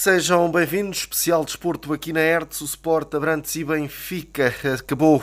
Sejam bem-vindos, especial desporto aqui na Hertz, o Sport, Abrantes e Benfica. Acabou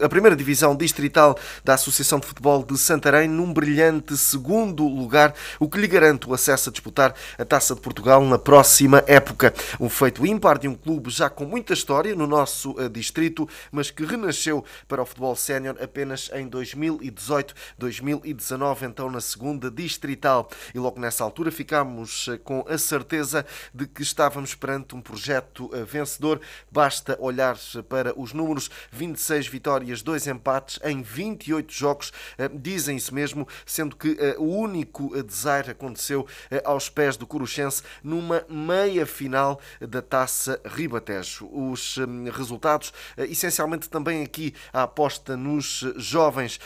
eh, a, primeira divisão distrital da Associação de Futebol de Santarém num brilhante segundo lugar, o que lhe garante o acesso a disputar a Taça de Portugal na próxima época. Um feito ímpar de um clube já com muita história no nosso eh, distrito, mas que renasceu para o futebol sénior apenas em 2018, 2019, então na segunda distrital. E logo nessa altura ficámos eh, com a certeza de que estávamos perante um projeto eh, vencedor. Basta olhar para os números: 26 vitórias, 2 empates em 28 jogos, eh, dizem isso mesmo, sendo que eh, o único desaire aconteceu aos pés do Curuchense numa meia final da taça Ribatejo. Os resultados, essencialmente também aqui a aposta nos jovens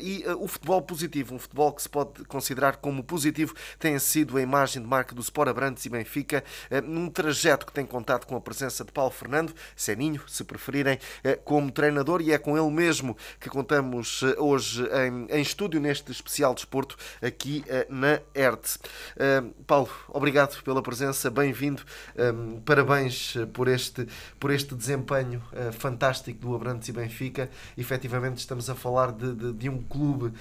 e o futebol positivo, um futebol que se pode considerar como positivo, tem sido a imagem de marca do Sport Abrantes e Benfica eh, num trajeto que tem contado com a presença de Paulo Fernando, Seninho, se preferirem, eh, como treinador, e é com ele mesmo que contamos eh, hoje em, em estúdio neste especial desporto de aqui na ERT. Paulo, obrigado pela presença, bem-vindo, parabéns por este, por este desempenho fantástico do Abrantes e Benfica. Efetivamente, estamos a falar de, de, de um clube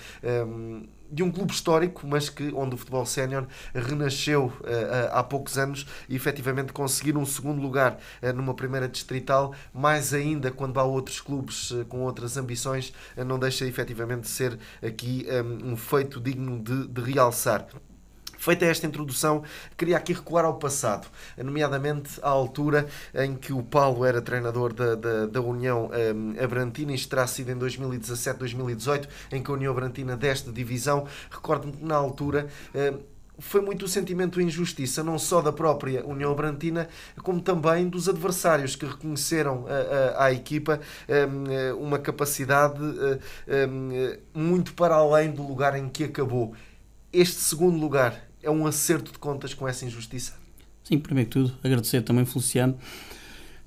de um clube histórico, mas que onde o futebol sénior renasceu uh, há poucos anos e efetivamente conseguir um segundo lugar uh, numa primeira distrital, mais ainda quando há outros clubes uh, com outras ambições, não deixa efetivamente de ser aqui um, um feito digno de, de realçar. Feita esta introdução, queria aqui recuar ao passado, nomeadamente à altura em que o Paulo era treinador da, da, da União um, eh, Abrantina, isto terá sido em 2017, 2018, em que a União Abrantina desta divisão. Recordo-me que na altura. Um, eh, foi muito o sentimento de injustiça, não só da própria União Brantina, como também dos adversários que reconheceram eh, à, equipa uma capacidade muito para além do lugar em que acabou. Este segundo lugar é um acerto de contas com essa injustiça? Sim, primeiro que tudo, agradecer também, Feliciano,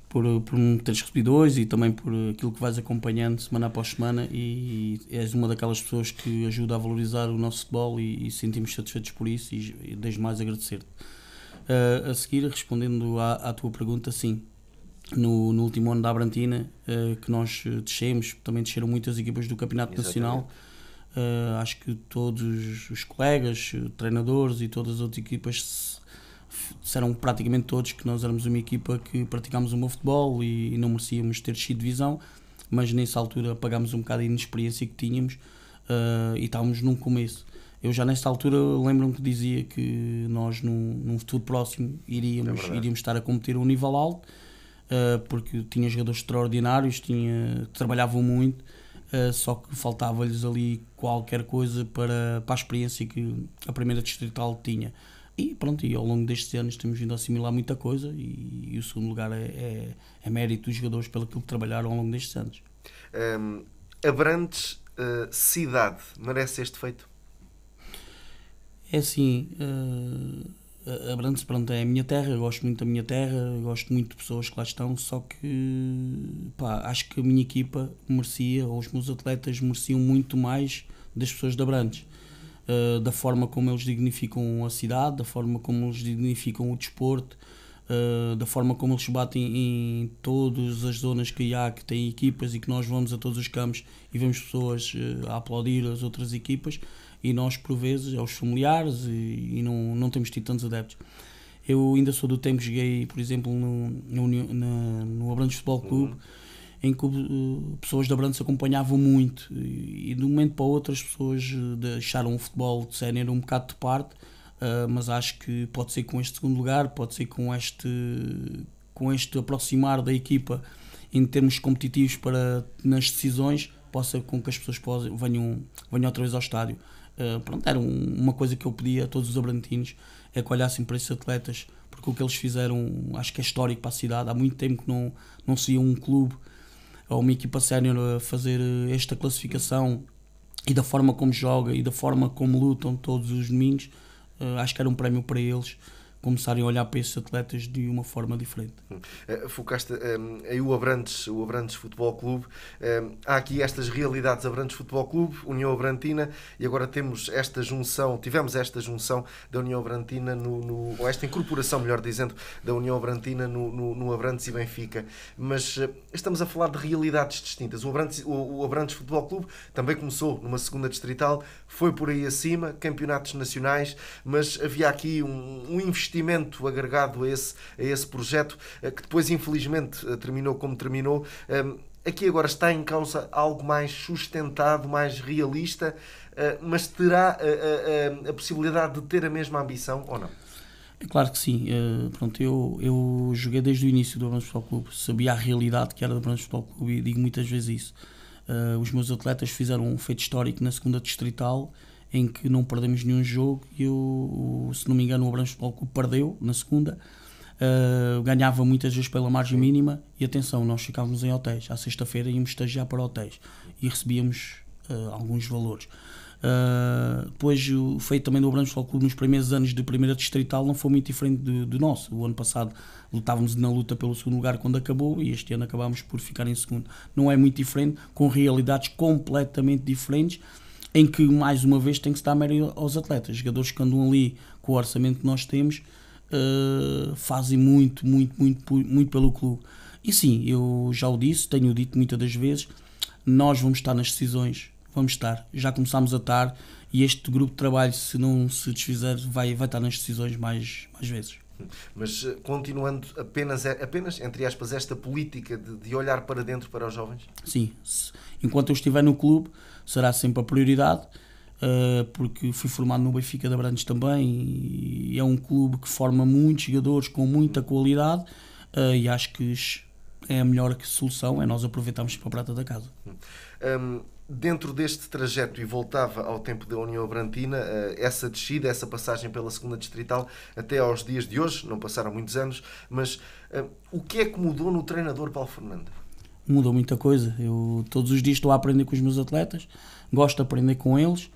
por, por me teres recebido hoje e também por aquilo que vais acompanhando semana após semana e, e és uma daquelas pessoas que ajuda a valorizar o nosso futebol e, e sentimos satisfeitos por isso e, e desde mais agradecer-te. Uh, a seguir, respondendo à, à tua pergunta, sim, no, no, último ano da Abrantina, uh, que nós descemos, também desceram muitas equipas do Campeonato Exatamente. Nacional Uh, acho que todos os colegas, treinadores e todas as outras equipas disseram praticamente todos que nós éramos uma equipa que praticámos o meu futebol e, e não merecíamos ter sido divisão, mas nessa altura pagámos um bocado a inexperiência que tínhamos uh, e estávamos num começo. Eu já nessa altura lembro-me que dizia que nós num, num futuro próximo iríamos, é iríamos estar a competir a um nível alto, uh, porque tinha jogadores extraordinários, tinha, trabalhavam muito, eh, só que faltava-lhes ali qualquer coisa para, para a experiência que a primeira distrital tinha. E pronto, e ao longo destes anos temos vindo a assimilar muita coisa e, e o segundo lugar é, é, é, mérito dos jogadores pelo que trabalharam ao longo destes anos. Um, ehm, Abrantes, uh, cidade, merece este feito? É assim... Uh Abrantes, pronto, é a minha terra, eu gosto muito da minha terra, gosto muito de pessoas que lá estão, só que pá, acho que a minha equipa merecia, ou os meus atletas mereciam muito mais das pessoas de Abrantes. Uh, da forma como eles dignificam a cidade, da forma como eles dignificam o desporto, uh, da forma como eles batem em todas as zonas que há, que têm equipas e que nós vamos a todos os campos e vemos pessoas uh, a aplaudir as outras equipas e nós, por vezes, aos familiares e, e não, não temos tido tantos adeptos. Eu ainda sou do tempo que joguei, por exemplo, no, no, no Abrantes Futebol uhum. Clube, uhum. em que uh, pessoas da Abrantes acompanhavam muito e, e, de um momento para outro as pessoas eh, deixaram o futebol de sénior um bocado de parte, uh, mas acho que pode ser com este segundo lugar, pode ser com este, com este aproximar da equipa em termos competitivos para nas decisões, possa com que as pessoas possam, venham, venham outra vez ao estádio. Eh, pronto, era um, uma coisa que eu pedia a todos os abrantinos, é que olhassem para esses atletas, porque o que eles fizeram acho que é histórico para a cidade. Há muito tempo que não, não se ia um clube ou uma equipa sénior a fazer eh, esta classificação e da forma como joga e da forma como lutam todos os domingos. Uh, acho que era um prémio para eles começarem a olhar para esses atletas de uma forma diferente. Hum. Eh, focaste um, ehm, aí o Abrantes, o Abrantes Futebol Clube. Um, ehm, há aqui estas realidades Abrantes Futebol Clube, União Abrantina e agora temos esta junção, tivemos esta junção da União Abrantina no, no ou esta incorporação, melhor dizendo, da União Abrantina no, no, no Abrantes e Benfica. Mas eh, estamos a falar de realidades distintas. O Abrantes, o, o Abrantes Futebol Clube também começou numa segunda distrital, foi por aí acima, campeonatos nacionais, mas havia aqui um, um investimento investimento agregado a esse, a esse projeto, eh, que depois infelizmente eh, terminou como terminou. Ehm, aqui agora está em causa algo mais sustentado, mais realista, eh, mas terá a, a, a possibilidade de ter a mesma ambição ou não? É claro que sim. pronto, eu, eu joguei desde o início do Abrantes Futebol Clube, sabia a realidade que era do Abrantes Futebol Clube e digo muitas vezes isso. os meus atletas fizeram um feito histórico na segunda distrital em que não perdemos nenhum jogo e o, se não me engano o Abrantes Futebol perdeu na segunda uh, ganhava muitas vezes pela margem mínima e atenção, nós ficávamos em hotéis à sexta-feira íamos estagiar para hotéis e recebíamos uh, alguns valores uh, depois o feito também do Abrantes Futebol Clube nos primeiros anos de primeira distrital não foi muito diferente do, do nosso o ano passado lutávamos na luta pelo segundo lugar quando acabou e este ano acabámos por ficar em segundo não é muito diferente, com realidades completamente diferentes em que mais uma vez tem que se dar mérito aos atletas. Jogadores que andam ali com o orçamento que nós temos uh, fazem muito, muito, muito, muito pelo clube. E sim, eu já o disse, tenho dito muitas das vezes, nós vamos estar nas decisões, vamos estar. Já começámos a estar e este grupo de trabalho, se não se desfizer, vai, vai estar nas decisões mais, mais vezes. Mas eh, continuando apenas, eh, apenas entre aspas, esta política de, de olhar para dentro para os jovens? Sim. Enquanto eu estiver no clube, será sempre a prioridade, uh, porque fui formado no Benfica da Brantes também e é um clube que forma muitos jogadores com muita qualidade uh, e acho que é a melhor solução, é nós aproveitarmos para a prata da casa. Um, dentro deste trajeto, e voltava ao tempo da União Abrantina, eh, essa descida, essa passagem pela segunda Distrital, até aos dias de hoje, não passaram muitos anos, mas o que é que mudou no treinador Paulo Fernandes? mudou muita coisa. Eu todos os dias estou a aprender com os meus atletas, gosto de aprender com eles.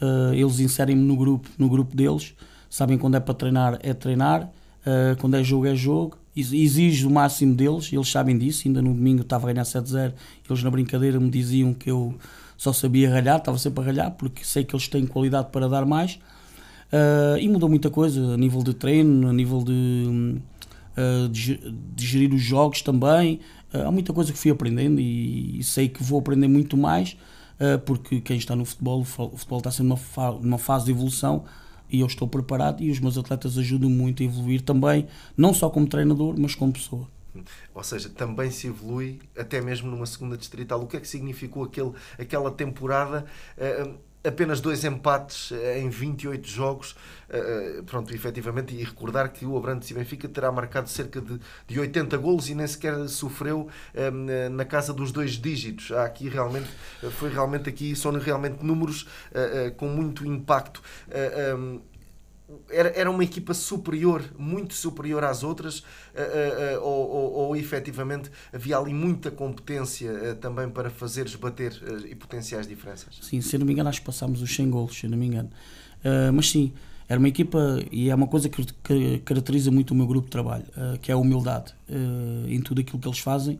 Uh, eles inserem-me no grupo, no grupo deles. Sabem quando é para treinar é treinar, uh, quando é jogo é jogo. Exijo o máximo deles, eles sabem disso. Ainda no domingo estava a ganhar 7-0. Eles na brincadeira me diziam que eu só sabia ralhar, estava sempre a ralhar, porque sei que eles têm qualidade para dar mais. Uh, e mudou muita coisa a nível de treino, a nível de, hum, de, de gerir os jogos também, há muita coisa que fui aprendendo e, e sei que vou aprender muito mais, uh, porque quem está no futebol, o futebol está sendo uma, fa uma fase de evolução e eu estou preparado e os meus atletas ajudam muito a evoluir também, não só como treinador, mas como pessoa. Ou seja, também se evolui até mesmo numa segunda distrital. O que é que significou aquele, aquela temporada? Uh, apenas dois empates eh, em 28 jogos, eh, eh, pronto, efetivamente, e recordar que o Abrantes e Benfica terá marcado cerca de, de 80 golos e nem sequer sofreu ehm, na casa dos dois dígitos. Há aqui realmente, foi realmente aqui, são realmente números com muito impacto. Ehm, era, era uma equipa superior, muito superior às outras, uh, uh, ou, ou, ou efetivamente havia ali muita competência também para fazer esbater e potenciais diferenças? Sim, se não me engano, acho que passámos os 100 golos, se não me engano. mas sim, era uma equipa e é uma coisa que, que caracteriza muito o meu grupo de trabalho, uh, que é a humildade uh, em tudo aquilo que eles fazem.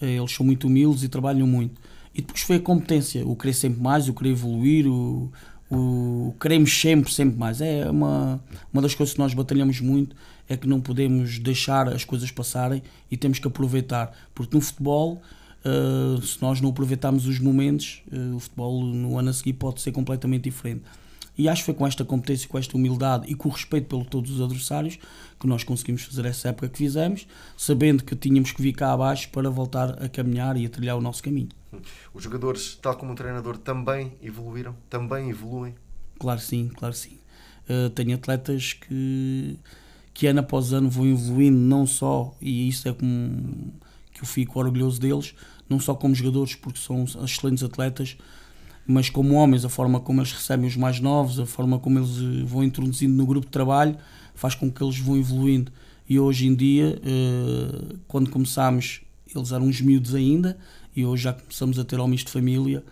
Uh, eles são muito humildes e trabalham muito. E depois foi a competência, o querer sempre mais, o querer evoluir, o, o queremos sempre, sempre mais. É uma, uma das coisas que nós batalhamos muito é que não podemos deixar as coisas passarem e temos que aproveitar. Porque no futebol, uh, se nós não aproveitarmos os momentos, uh, o futebol no ano a seguir pode ser completamente diferente. E acho que foi com esta competência, com esta humildade e com o respeito pelo todos os adversários que nós conseguimos fazer essa época que fizemos, sabendo que tínhamos que vir cá abaixo para voltar a caminhar e a trilhar o nosso caminho. Os jogadores, tal como o treinador, também evoluíram? Também evoluem? Claro sim, claro sim. Uh, tenho atletas que, que ano após ano vão evoluindo, não só, e isso é como que eu fico orgulhoso deles, não só como jogadores, porque são excelentes atletas, mas como homens, a forma como eles recebem os mais novos, a forma como eles eh, vão introduzindo no grupo de trabalho, faz com que eles vão evoluindo. E hoje em dia, eh, quando começámos, eles eram uns miúdos ainda, e hoje já começamos a ter homens de família,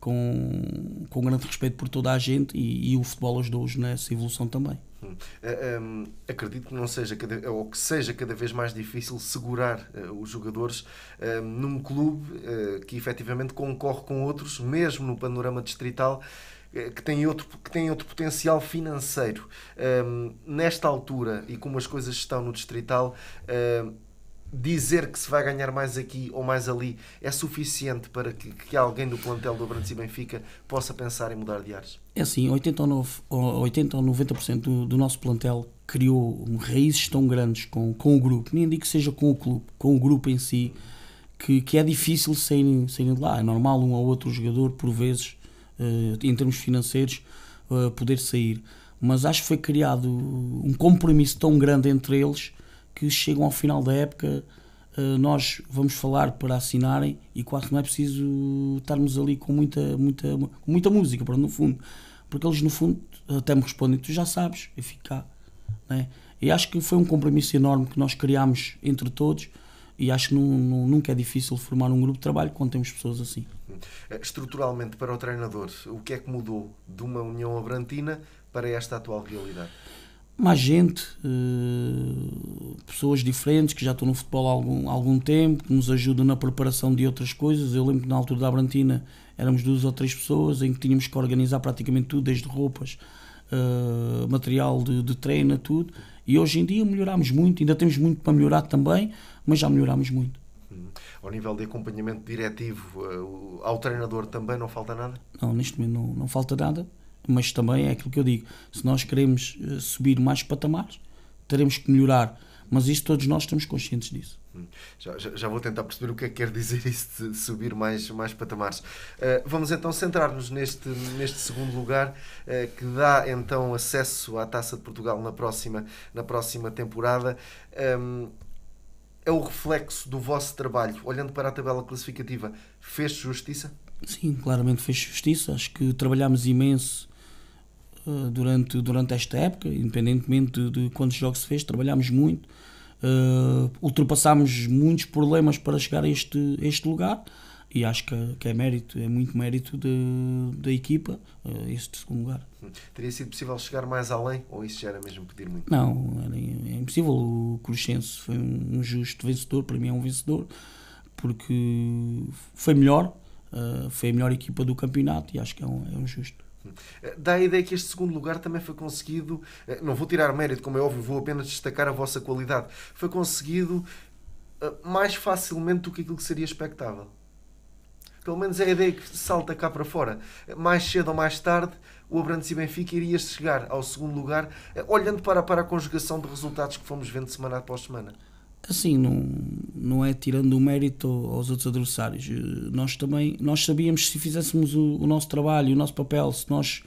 com, com grande respeito por toda a gente, e, e o futebol ajudou-os nessa evolução também. Hum. Uh, eh, um, ehm, acredito que não seja cada, ou que seja cada vez mais difícil segurar uh, os jogadores uh, num clube eh, que efetivamente concorre com outros, mesmo no panorama distrital que tem outro, que tem outro potencial financeiro. Ehm, nesta altura, e como as coisas estão no Distrital, dizer que se vai ganhar mais aqui ou mais ali é suficiente para que, que alguém do plantel do Abrantes e Benfica possa pensar em mudar de ares? É assim, 80 ou, 80 ou 90% do, do nosso plantel criou raízes tão grandes com, com o grupo, nem digo que seja com o clube, com o grupo em si, que, que é difícil saírem, saírem de lá. É normal um ou outro jogador, por vezes, uh, em termos financeiros, uh, poder sair. Mas acho que foi criado um compromisso tão grande entre eles que chegam ao final da época, eh, nós vamos falar para assinarem e quase não é preciso estarmos ali com muita, muita, muita música, para no fundo. Porque eles, no fundo, até me respondem, tu já sabes, eu fico cá. Né? E acho que foi um compromisso enorme que nós criámos entre todos e acho que nunca é difícil formar um grupo de trabalho quando temos pessoas assim. Eh, estruturalmente, para o treinador, o que é que mudou de uma União Abrantina para esta atual realidade? mais gente, eh, pessoas diferentes que já estão no futebol há algum, algum tempo, que nos ajudam na preparação de outras coisas. Eu lembro que na altura da Abrantina éramos duas ou três pessoas em que tínhamos que organizar praticamente tudo, desde roupas, eh, material de, de treino, tudo. E hoje em dia melhorámos muito, ainda temos muito para melhorar também, mas já melhorámos muito. Uhum. Ao nível de acompanhamento diretivo, eh, ao treinador também não falta nada? Não, neste momento não, não falta nada mas também é aquilo que eu digo: se nós queremos eh, subir mais patamares, teremos que melhorar. Mas isso todos nós estamos conscientes disso. Hum. Já, já, já, vou tentar perceber o que é que quer dizer isso de subir mais, mais patamares. Uh, vamos então centrar-nos neste, neste segundo lugar, uh, que dá então acesso à Taça de Portugal na próxima, na próxima temporada. Um, ehm, é o reflexo do vosso trabalho. Olhando para a tabela classificativa, fez justiça? Sim, claramente fez justiça. Acho que trabalhámos imenso eh, durante, durante esta época, independentemente de, de, quantos jogos se fez, trabalhámos muito, uh, ultrapassámos muitos problemas para chegar a este, este lugar e acho que, que, é mérito, é muito mérito de, da equipa uh, este segundo lugar. Hum. Teria sido possível chegar mais além ou isso já era mesmo pedir muito? Não, era, é impossível. O Cruxense foi um, um, justo vencedor, para mim é um vencedor, porque foi melhor, uh, foi a melhor equipa do campeonato e acho que é um, é um justo. Eh, dá a ideia que este segundo lugar também foi conseguido, eh, não vou tirar mérito, como é óbvio, vou apenas destacar a vossa qualidade. Foi conseguido eh, mais facilmente do que aquilo que seria expectável. Pelo menos é a ideia que salta cá para fora. Mais cedo ou mais tarde, o Abrantes e Benfica iria chegar ao segundo lugar, olhando para, para a conjugação de resultados que fomos vendo semana após semana. Assim, não, não é tirando o mérito aos outros adversários. Eh, nós também nós sabíamos se fizéssemos o, o nosso trabalho, o nosso papel, se, nós,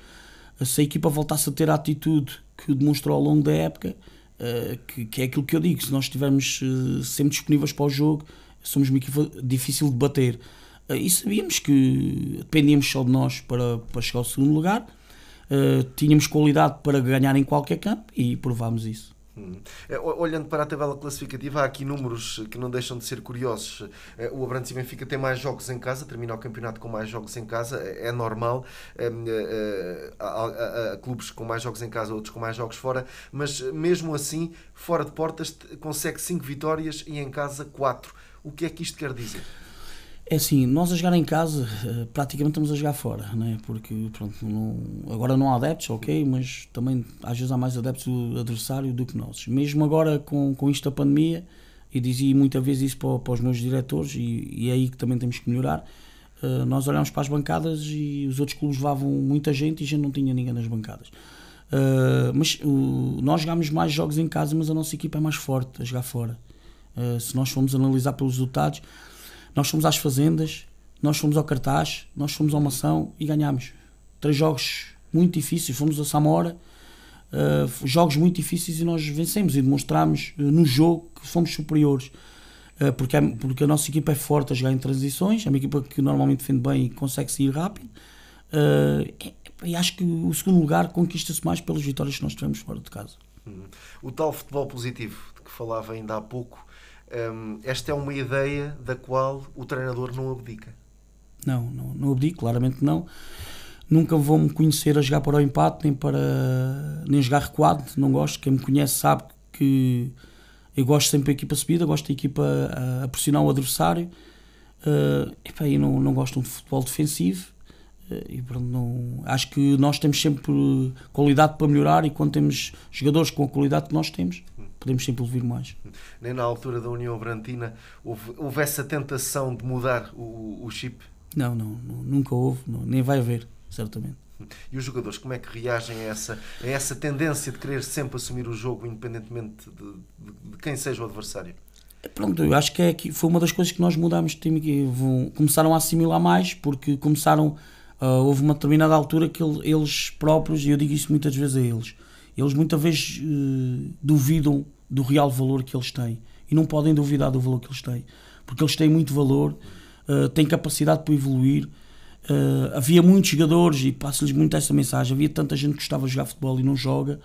se a equipa voltasse a ter a atitude que demonstrou ao longo da época, uh, que, que, é aquilo que eu digo, se nós estivermos uh, sempre disponíveis para o jogo, somos uma equipa difícil de bater. Uh, e sabíamos que dependíamos só de nós para, para chegar ao segundo lugar, tínhamos qualidade para ganhar em qualquer campo e provámos isso. Hum. É, olhando para a tabela classificativa, há aqui números que não deixam de ser curiosos. É, o Abrantes e Benfica tem mais jogos em casa, termina o campeonato com mais jogos em casa, é, é normal. Hum, há clubes com mais jogos em casa, outros com mais jogos fora, mas mesmo assim, fora de portas, consegue 5 vitórias e em casa 4. O que é que isto quer dizer? É assim, nós a jogar em casa eh, praticamente estamos a jogar fora, né? porque pronto, não, agora não há adeptos, ok, mas também às vezes há mais adeptos do adversário do que nós. Mesmo agora com, com isto da pandemia, e dizia muitas vezes isso para, para, os meus diretores, e, e, é aí que também temos que melhorar. Uh, nós olhámos para as bancadas e os outros clubes levavam muita gente e a gente não tinha ninguém nas bancadas. Uh, mas uh, nós jogámos mais jogos em casa, mas a nossa equipa é mais forte a jogar fora. se nós formos analisar pelos resultados nós fomos às fazendas, nós fomos ao cartaz, nós fomos ao mação e ganhámos. Três jogos muito difíceis, fomos a Samora, uh, jogos muito difíceis e nós vencemos e demonstramos uh, no jogo que somos superiores. Uh, porque, é, porque a nossa equipa é forte a jogar em transições, é uma equipa que normalmente defende bem e consegue sair rápido. e acho que o segundo lugar conquista-se mais pelas vitórias que nós tivemos fora de casa. Uhum. O tal futebol positivo de que falava ainda há pouco um, esta é uma ideia da qual o treinador não abdica. Não, não, não abdico, claramente não. Nunca vou-me conhecer a jogar para o empate, nem para nem jogar recuado, não gosto. Quem me conhece sabe que eu gosto sempre da equipa subida, gosto da equipa a, a pressionar o adversário. Uh, epá, eu não, não gosto de futebol defensivo. Ah, e pronto, não, acho que nós temos sempre qualidade para melhorar e quando temos jogadores com a qualidade que nós temos, hum podemos sempre ouvir mais. Nem na altura da União Brantina houve, houve essa tentação de mudar o, o chip? Não, não, não, nunca houve, não, nem vai haver, certamente. E os jogadores, como é que reagem a essa, a essa tendência de querer sempre assumir o jogo, independentemente de, de, de quem seja o adversário? É, pronto, eu acho que é, que foi uma das coisas que nós mudámos. Começaram a assimilar mais, porque começaram. Uh, houve uma determinada altura que eles próprios, e eu digo isso muitas vezes a eles, eles muitas vezes uh, duvidam do real valor que eles têm. E não podem duvidar do valor que eles têm, porque eles têm muito valor, uh, têm capacidade para evoluir. Uh, havia muitos jogadores, e passo-lhes muito esta mensagem: havia tanta gente que gostava de jogar futebol e não joga,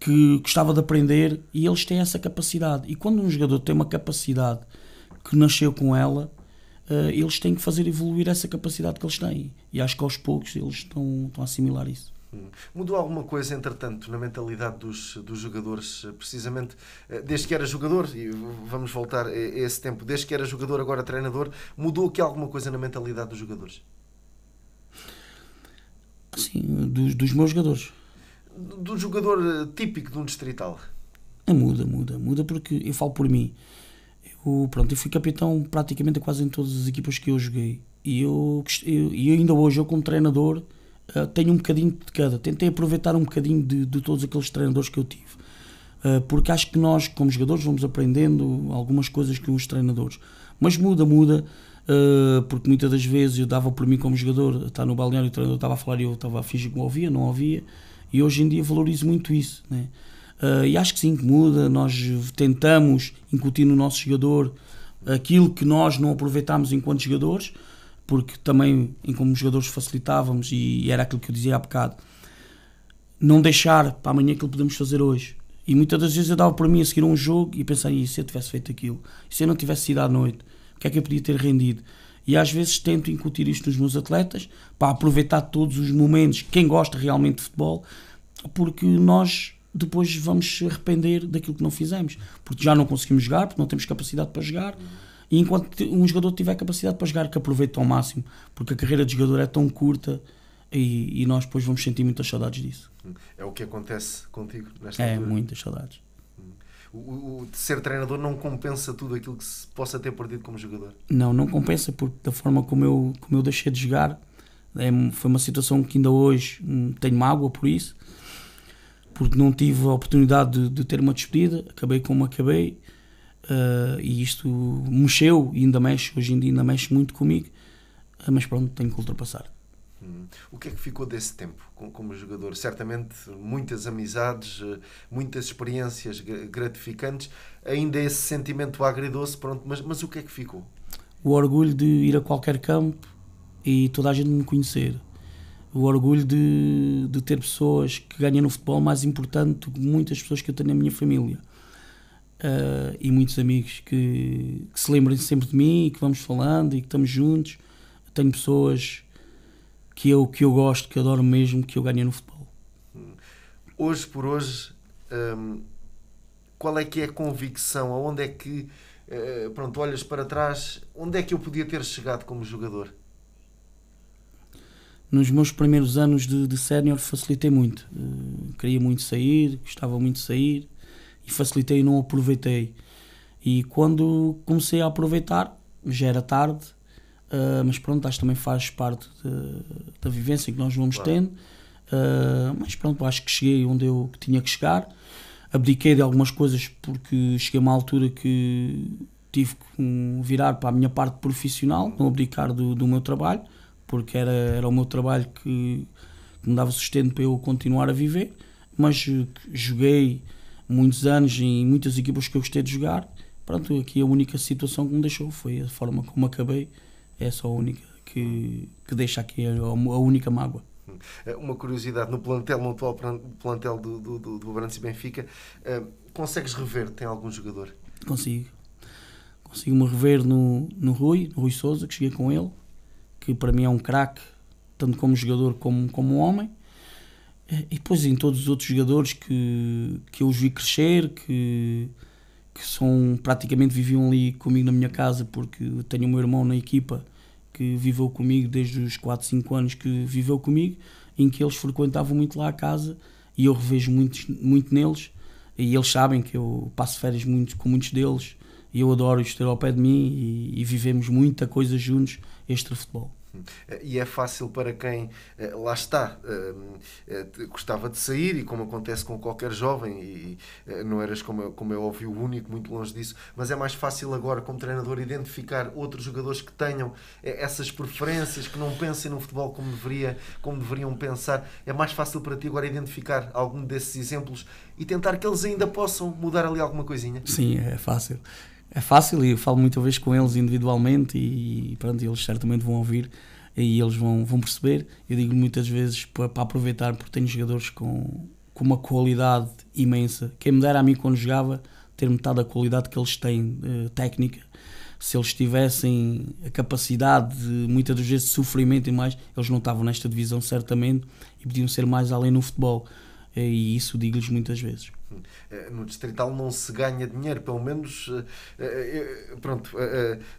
que gostava de aprender, e eles têm essa capacidade. E quando um jogador tem uma capacidade que nasceu com ela, uh, eles têm que fazer evoluir essa capacidade que eles têm. E acho que aos poucos eles estão, estão a assimilar isso. Mudou alguma coisa, entretanto, na mentalidade dos, dos jogadores, eh, precisamente eh, desde que era jogador, e vamos voltar a esse tempo, desde que era jogador, agora treinador, mudou aqui alguma coisa na mentalidade dos jogadores? Sim, dos, dos meus jogadores. Do, do jogador eh, típico de um distrital? Ah, muda, muda, muda, porque eu falo por mim. Eu, pronto, eu fui capitão praticamente quase em todas as equipas que eu joguei. E eu, eu, e ainda hoje, eu como treinador ah, tenho um bocadinho de cada. Tentei aproveitar um bocadinho de, de todos aqueles treinadores que eu tive. Uh, porque acho que nós, como jogadores, vamos aprendendo algumas coisas com os treinadores. Mas muda, muda, uh, porque muitas das vezes eu dava por mim como jogador, está no balneário, o treinador estava a falar e eu estava a fingir que ouvia, não ouvia. E hoje em dia valorizo muito isso. Né? Uh, e acho que sim, que muda. Nós tentamos incutir no nosso jogador aquilo que nós não aproveitámos enquanto jogadores porque também, em como jogadores, facilitávamos, e era aquilo que eu dizia há bocado, não deixar para amanhã aquilo que podemos fazer hoje. E muitas das vezes eu dava para mim a seguir um jogo e pensar, e se eu tivesse feito aquilo? E se eu não tivesse ido à noite? O que é que eu podia ter rendido? E às vezes tento incutir isto nos meus atletas, para aproveitar todos os momentos, quem gosta realmente de futebol, porque nós depois vamos se arrepender daquilo que não fizemos, porque já não conseguimos jogar, porque não temos capacidade para jogar. E enquanto um jogador tiver capacidade para jogar, que aproveite ao máximo, porque a carreira de jogador é tão curta e, e nós depois vamos sentir muitas saudades disso. Hum. É o que acontece contigo nesta É, altura. muitas saudades. Hum. O, o, ser treinador não compensa tudo aquilo que se possa ter perdido como jogador? Não, não compensa, porque da forma como eu, como eu deixei de jogar, é, foi uma situação que ainda hoje hum, tenho mágoa por isso, porque não tive a oportunidade de, de ter uma despedida, acabei como acabei Uh, e isto mexeu e ainda mexe, hoje em dia ainda mexe muito comigo, uh, mas pronto, tenho que ultrapassar. Hum. O que é que ficou desse tempo como, como jogador? Certamente muitas amizades, eh, muitas experiências gratificantes, ainda esse sentimento agridoce, pronto, mas, mas o que é que ficou? O orgulho de ir a qualquer campo e toda a gente me conhecer. O orgulho de, de ter pessoas que ganham no futebol mais importante do que muitas pessoas que eu tenho na minha família uh, e muitos amigos que, que se lembrem sempre de mim e que vamos falando e que estamos juntos. Tenho pessoas que eu, que eu gosto, que eu adoro mesmo, que eu ganhei no futebol. Hum. Hoje por hoje, hum, qual é que é a convicção? Aonde é que, uh, pronto, olhas para trás, onde é que eu podia ter chegado como jogador? nos meus primeiros anos de, de sénior facilitei muito. Uh, queria muito sair, gostava muito de sair e facilitei e não aproveitei. E quando comecei a aproveitar, já era tarde, uh, mas pronto, acho que também faz parte de, da vivência que nós vamos claro. tendo. Uh, mas pronto, acho que cheguei onde eu tinha que chegar. Abdiquei de algumas coisas porque cheguei a uma altura que tive que virar para a minha parte profissional, não abdicar do, do meu trabalho, porque era, era o meu trabalho que, que me dava sustento para eu continuar a viver. Mas eh, joguei muitos anos em muitas equipas que eu gostei de jogar. Pronto, aqui a única situação que me deixou foi a forma como acabei. Essa é a única que, que deixa aqui a, a única mágoa. Eh, uma curiosidade, no plantel, no atual plantel do, do, do, do Abrantes e Benfica, eh, consegues rever? Tem algum jogador? Consigo. Consigo-me rever no, no Rui, no Rui Souza, que cheguei com ele, que para mim é um craque, tanto como jogador como como homem. E depois em todos os outros jogadores que, que eu os vi crescer, que, que são, praticamente viviam ali comigo na minha casa, porque tenho o meu irmão na equipa que viveu comigo desde os 4, 5 anos que viveu comigo, em que eles frequentavam muito lá a casa e eu revejo muito, muito neles e eles sabem que eu passo férias muito com muitos deles e eu adoro os ter ao pé de mim e, e vivemos muita coisa juntos este futebol. Eh, e é fácil para quem eh, lá está, eh, gostava de sair e, como acontece com qualquer jovem, e não eras, como é, como óbvio, o único, muito longe disso, mas é mais fácil agora, como treinador, identificar outros jogadores que tenham essas preferências, que não pensem no futebol como, deveria, como deveriam pensar. É mais fácil para ti agora identificar algum desses exemplos e tentar que eles ainda possam mudar ali alguma coisinha? Sim, é fácil é fácil e eu falo muitas vezes com eles individualmente e, e pronto, eles certamente vão ouvir e eles vão, vão perceber. Eu digo muitas vezes para, para aproveitar porque tenho jogadores com, com uma qualidade imensa. Quem me dera a mim quando jogava ter metade da qualidade que eles têm eh, técnica. Se eles tivessem a capacidade de, muitas das vezes, de sofrimento e mais, eles não estavam nesta divisão certamente e podiam ser mais além no futebol e é isso digo-lhes muitas vezes. Hum. Eh, no Distrital não se ganha dinheiro, pelo menos. Pronto,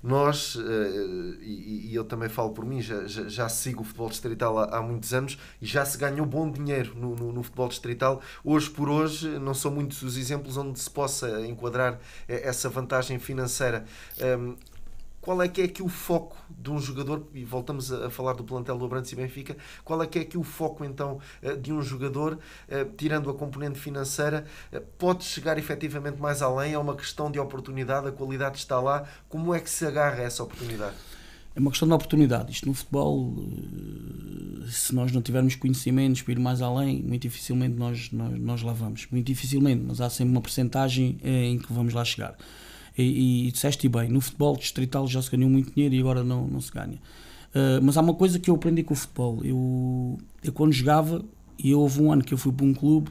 nós, e eu também falo por mim, já, já sigo o futebol distrital há muitos anos e já se ganhou bom dinheiro no, no, no futebol distrital. Hoje por hoje, não são muitos os exemplos onde se possa enquadrar eh, essa vantagem financeira. Hum, qual é que é aqui o foco de um jogador, e voltamos a, falar do plantel do Abrantes e Benfica, qual é que é aqui o foco então eh, de um jogador, eh, tirando a componente financeira, eh, pode chegar efetivamente mais além, é uma questão de oportunidade, a qualidade está lá, como é que se agarra a essa oportunidade? É uma questão de oportunidade. Isto no futebol, se nós não tivermos conhecimentos para ir mais além, muito dificilmente nós, nós, nós lá vamos. Muito dificilmente, mas há sempre uma percentagem em que vamos lá chegar e, e disseste e bem, no futebol distrital já se ganhou muito dinheiro e agora não, não se ganha. Uh, mas há uma coisa que eu aprendi com o futebol. Eu, eu quando jogava, e houve um ano que eu fui para um clube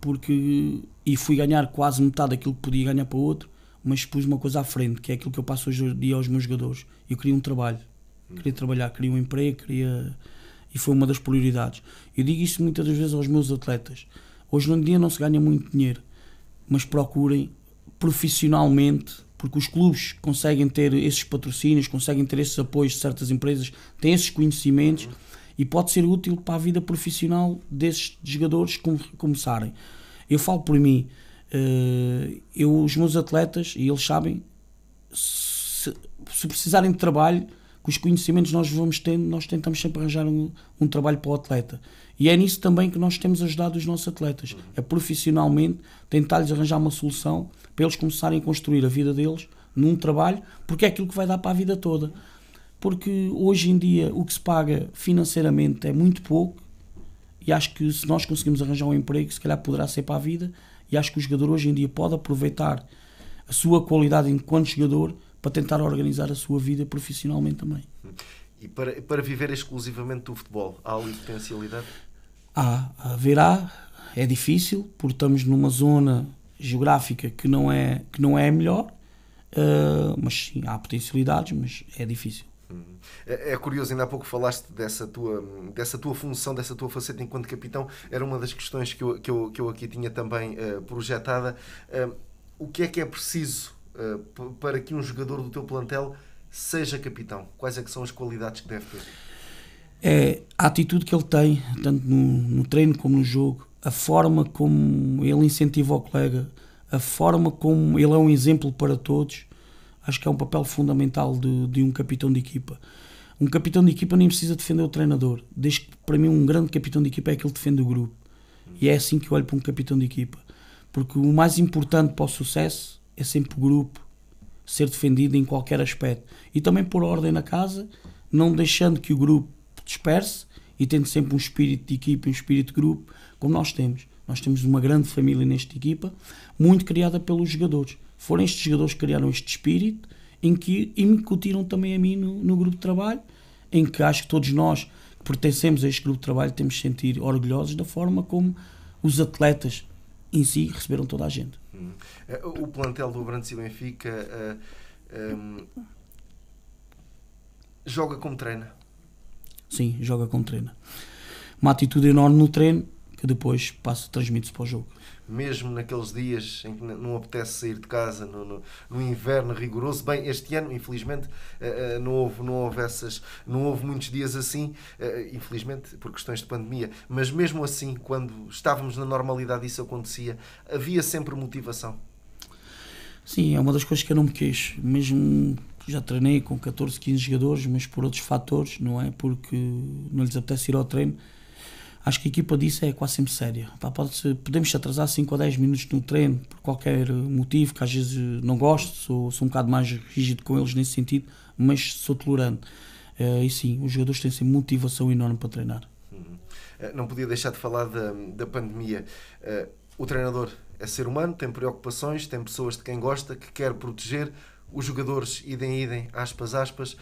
porque e fui ganhar quase metade daquilo que podia ganhar para outro, mas pus uma coisa à frente, que é aquilo que eu passo hoje dia aos meus jogadores. Eu queria um trabalho, queria trabalhar, queria um emprego, queria e foi uma das prioridades. Eu digo isto muitas das vezes aos meus atletas. Hoje em dia não se ganha muito dinheiro, mas procurem profissionalmente, porque os clubes conseguem ter esses patrocínios, conseguem ter esses apoios de certas empresas, têm esses conhecimentos uhum. e pode ser útil para a vida profissional desses jogadores começarem. Eu falo por mim, eh, eu, os meus atletas, e eles sabem, se, se precisarem de trabalho, com os conhecimentos nós vamos tendo, nós tentamos sempre arranjar um, um trabalho para o atleta. E é nisso também que nós temos ajudado os nossos atletas. É profissionalmente tentar-lhes arranjar uma solução para eles começarem a construir a vida deles num trabalho, porque é aquilo que vai dar para a vida toda. Porque hoje em dia o que se paga financeiramente é muito pouco e acho que se nós conseguimos arranjar um emprego, se calhar poderá ser para a vida. E acho que o jogador hoje em dia pode aproveitar a sua qualidade enquanto jogador para tentar organizar a sua vida profissionalmente também. E para, para viver exclusivamente do futebol, há ali potencialidade? Há, haverá, é difícil, porque estamos numa zona geográfica que não é, que não é a melhor, uh, mas sim, há potencialidades, mas é difícil. Uhum. É, é curioso, ainda há pouco falaste dessa tua, dessa tua função, dessa tua faceta enquanto capitão, era uma das questões que eu, que eu, que eu aqui tinha também uh, projetada. Uh, o que é que é preciso uh, para que um jogador do teu plantel seja capitão? Quais é que são as qualidades que deve ter? é a atitude que ele tem, tanto no, no, treino como no jogo, a forma como ele incentiva o colega, a forma como ele é um exemplo para todos, acho que é um papel fundamental de, de um capitão de equipa. Um capitão de equipa nem precisa defender o treinador, desde que para mim um grande capitão de equipa é aquele que defende o grupo. E é assim que eu olho para um capitão de equipa. Porque o mais importante para o sucesso é sempre o grupo ser defendido em qualquer aspecto. E também pôr ordem na casa, não deixando que o grupo disperse e tendo sempre um espírito de equipa, um espírito de grupo, como nós temos. Nós temos uma grande família nesta equipa, muito criada pelos jogadores. Foram estes jogadores que criaram este espírito em que e me incutiram também a mim no, no, grupo de trabalho, em que acho que todos nós que pertencemos a este grupo de trabalho temos de sentir orgulhosos da forma como os atletas em si receberam toda a gente. Hum. Eh, o plantel do Abrantes e Benfica uh, eh, um, ehm, joga como treina? Sim, joga como treina. Uma atitude enorme no treino que depois passa transmite-se para o jogo. Mesmo naqueles dias em que não apetece sair de casa, no, no, no inverno rigoroso, bem, este ano, infelizmente, eh, eh, não, houve, não, houve essas, não houve muitos dias assim, eh, infelizmente, por questões de pandemia, mas mesmo assim, quando estávamos na normalidade, isso acontecia, havia sempre motivação. Sim, é uma das coisas que eu não me queixo, mesmo já treinei com 14, 15 jogadores, mas por outros fatores, não é? Porque não lhes apetece ir ao treino. Acho que a equipa disso é quase sempre séria. Pá, -se, podemos atrasar 5 ou 10 minutos no treino por qualquer eh, motivo, que às vezes eh, não gosto, sou, sou um bocado mais rígido com eles nesse sentido, mas sou tolerante. Uh, e sim, os jogadores têm sempre motivação enorme para treinar. Uhum. Não podia deixar de falar da, da pandemia. Uh, o treinador é ser humano, tem preocupações, tem pessoas de quem gosta, que quer proteger os jogadores, idem, idem, aspas, aspas, uh,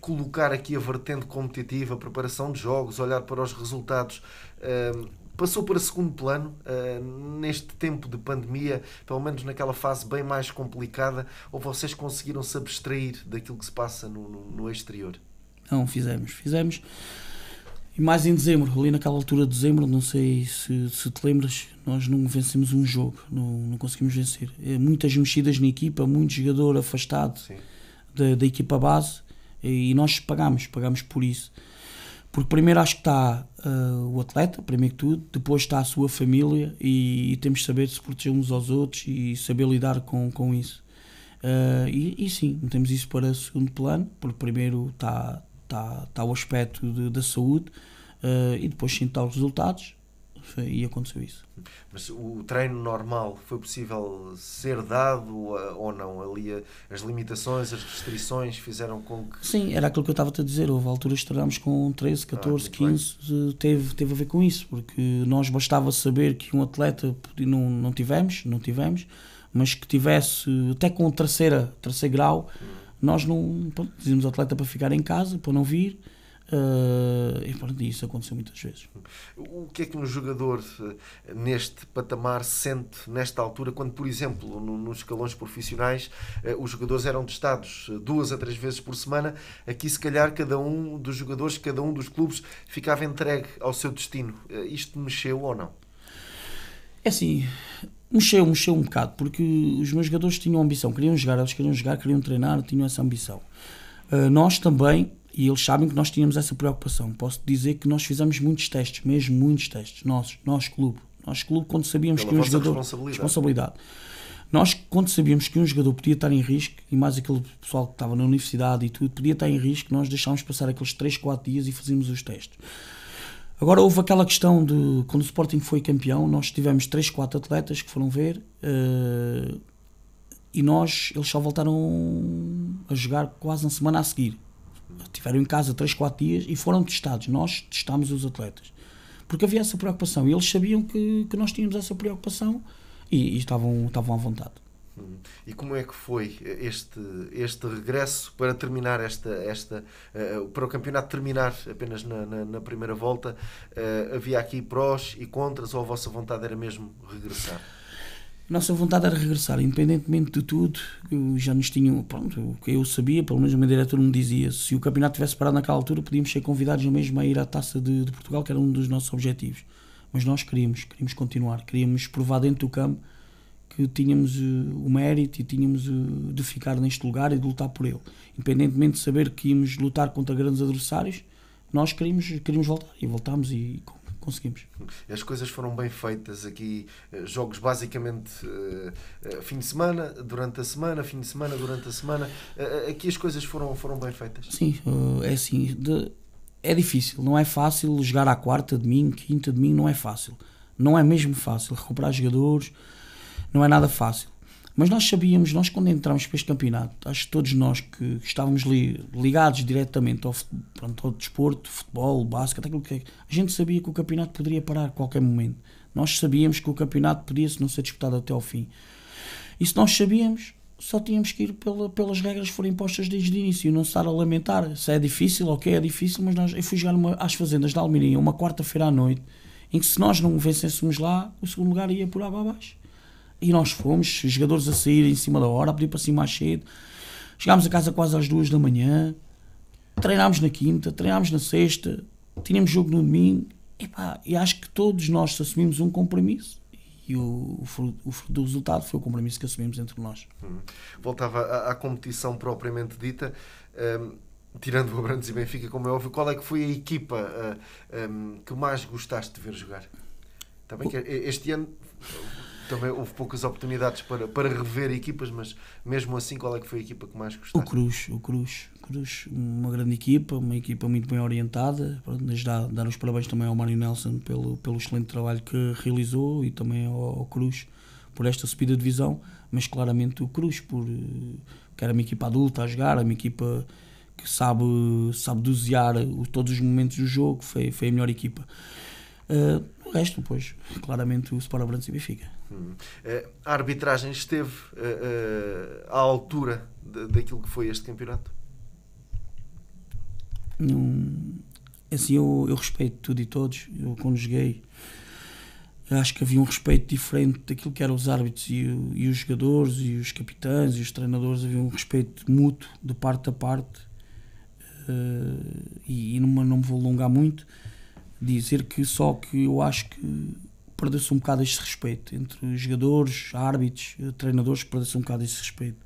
colocar aqui a vertente competitiva, a preparação de jogos, olhar para os resultados. Uh, passou para segundo plano uh, neste tempo de pandemia, pelo menos naquela fase bem mais complicada, ou vocês conseguiram se abstrair daquilo que se passa no, no, no exterior? Não, fizemos, fizemos. E mais em dezembro, ali naquela altura de dezembro, não sei se, se te lembras, nós não vencemos um jogo, não, não conseguimos vencer. É, muitas mexidas na equipa, muito jogador afastado da, da, equipa base e nós pagamos, pagamos por isso. Porque primeiro acho que está uh, o atleta, primeiro que tudo, depois está a sua família e, e, temos de saber se proteger uns aos outros e saber lidar com, com isso. Uh, e, e, sim, metemos isso para segundo plano, porque primeiro está está, está o aspecto de, da saúde uh, e depois sim está os resultados e aconteceu isso. Mas o treino normal foi possível ser dado eh, ou não? Ali eh, as limitações, as restrições fizeram com que. Sim, era aquilo que eu estava a dizer. Houve alturas que treinámos com 13, 14, ah, 15, teve, teve a ver com isso, porque nós bastava saber que um atleta não, não tivemos, não tivemos, mas que tivesse até com terceira, terceiro grau. Hum nós não pronto, dizíamos ao atleta para ficar em casa, para não vir. Uh, e pronto, isso aconteceu muitas vezes. O que é que um jogador eh, neste patamar sente nesta altura, quando, por exemplo, no, nos escalões profissionais uh, os jogadores eram testados duas a três vezes por semana? Aqui, se calhar, cada um dos jogadores, cada um dos clubes ficava entregue ao seu destino. Uh, isto mexeu ou não? É assim, mexeu, mexeu um bocado, porque os meus jogadores tinham ambição, queriam jogar, eles queriam jogar, queriam treinar, tinham essa ambição. Uh, nós também, e eles sabem que nós tínhamos essa preocupação, posso dizer que nós fizemos muitos testes, mesmo muitos testes, nós, nós clube. Nós clube, quando sabíamos Pela que um jogador... Responsabilidade. responsabilidade. Nós, quando sabíamos que um jogador podia estar em risco, e mais aquele pessoal que estava na universidade e tudo, podia estar em risco, nós deixámos passar aqueles 3, 4 dias e fazíamos os testes. Agora houve aquela questão de quando o Sporting foi campeão, nós tivemos 3, 4 atletas que foram ver uh, e nós, eles só voltaram a jogar quase na semana a seguir. Tiveram em casa 3, 4 dias e foram testados. Nós testámos os atletas. Porque havia essa preocupação e eles sabiam que, que nós tínhamos essa preocupação e, e estavam, estavam à vontade. E como é que foi este, este regresso para terminar esta, esta uh, para o campeonato terminar apenas na, na, na primeira volta? Uh, havia aqui prós e contras ou a vossa vontade era mesmo regressar? Nossa vontade era regressar, independentemente de tudo, já nos tinham, pronto, o que eu sabia, pelo menos o meu diretor me dizia, se o campeonato tivesse parado naquela altura, podíamos ser convidados mesmo a ir à Taça de, de Portugal, que era um dos nossos objetivos. Mas nós queríamos, queríamos continuar, queríamos provar dentro do campo que tínhamos eh, o mérito e tínhamos eh, de ficar neste lugar e de lutar por ele. Independentemente de saber que íamos lutar contra grandes adversários, nós queríamos, queríamos voltar e voltámos e conseguimos. As coisas foram bem feitas aqui, eh, jogos basicamente fim de semana, durante a semana, fim de semana, durante a semana. Aqui as coisas foram, foram bem feitas. Sim, é assim, de, é difícil, não é fácil jogar à quarta, de mim, quinta, de mim não é fácil. Não é mesmo fácil recuperar jogadores, não é nada fácil. Mas nós sabíamos, nós quando entramos para este campeonato, acho que todos nós que, que estávamos li, ligados diretamente ao, pronto, ao desporto, futebol, básico, até aquilo que é, a gente sabia que o campeonato poderia parar a qualquer momento. Nós sabíamos que o campeonato podia -se não ser disputado até ao fim. E se nós sabíamos, só tínhamos que ir pela, pelas regras que foram impostas desde o início, não estar a lamentar. Se é difícil, ok, é difícil, mas nós, eu fui jogar uma, às fazendas da Almirinha uma quarta-feira à noite, em que se nós não vencêssemos lá, o segundo lugar ia por água abaixo. E nós fomos, jogadores a sair em cima da hora, a pedir para cima mais cedo. Chegámos a casa quase às duas da manhã, treinámos na quinta, treinámos na sexta, tínhamos jogo no domingo. Epá, e acho que todos nós assumimos um compromisso e o, o, o, resultado foi o compromisso que assumimos entre nós. Hum. Voltava à, à, competição propriamente dita, hum, tirando o Abrantes e Benfica, como é óbvio, qual é que foi a equipa eh, hum, que mais gostaste de ver jogar? Também é, este ano também houve poucas oportunidades para, para rever equipas, mas mesmo assim, qual é que foi a equipa que mais gostaste? O Cruz, o Cruz, Cruz, uma grande equipa, uma equipa muito bem orientada. Pronto, dar, dar os parabéns também ao Mário Nelson pelo, pelo excelente trabalho que realizou e também ao, ao Cruz por esta subida de divisão, mas claramente o Cruz, por, eh, que era uma equipa adulta a jogar, uma equipa que sabe, sabe dosear todos os momentos do jogo, foi, foi a melhor equipa. Uh, o resto, pois, claramente o Sport Abrantes e Benfica. Hum. Eh, a arbitragem esteve uh, uh, à altura de, daquilo que foi este campeonato? Não, assim, eu, eu respeito tudo e todos. Eu, quando joguei, acho que havia um respeito diferente daquilo que eram os árbitros e, e os jogadores, e os capitães, e os treinadores. Havia um respeito mútuo, de parte a parte. Uh, e, e não me vou alongar muito dizer que só que eu acho que perdeu-se um bocado esse respeito entre jogadores, árbitros, treinadores, perdeu-se um bocado esse respeito.